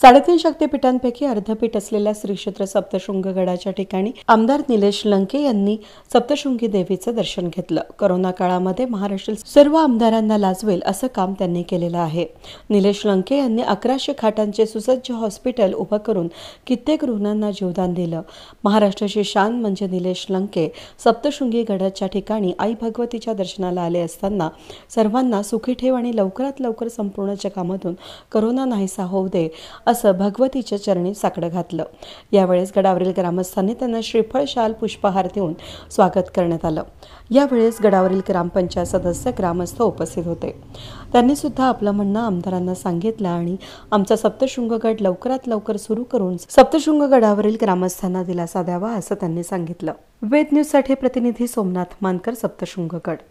साडेतीन शक्तीपीठांपैकी अर्धपीठ असलेल्या श्रीक्षेत्र सप्तशृंग गडाच्या ठिकाणी आमदार निलेश लंके यांनी सप्तशृंगी देवीचं दर्शन घेतलं करोना काळामध्ये महाराष्ट्रातील सर्व आमदारांना लाजवेल असं काम त्यांनी केलेलं आहे निलेश लंके यांनी अकराशे खाटांचे सुसज्ज हॉस्पिटल उभं करून कित्येक रुग्णांना जीवदान दिलं महाराष्ट्राची शान म्हणजे निलेश लंके सप्तशृंगी गडाच्या ठिकाणी आई भगवतीच्या दर्शनाला आले असताना सर्वांना सुखी ठेव आणि लवकरात लवकर संपूर्ण जगामधून करोना नाहीसा होऊ दे असं भगवतीच्या चरणी साकडं घातलं यावेळेस गडावरील ग्रामस्थांनी त्यांना श्रीफळ शाल पुष्पहार देऊन स्वागत करण्यात आलं यावेळेस गडावरील ग्रामपंचायत सदस्य ग्रामस्थ उपस्थित होते त्यांनी सुद्धा आपलं म्हणणं आमदारांना सांगितलं आणि आमचा सप्तशृंगगड लवकरात लवकर सुरू करून सप्तशृंग गडावरील ग्रामस्थांना दिलासा द्यावा असं त्यांनी सांगितलं वेद न्यूजसाठी प्रतिनिधी सोमनाथ मानकर सप्तशृंगगड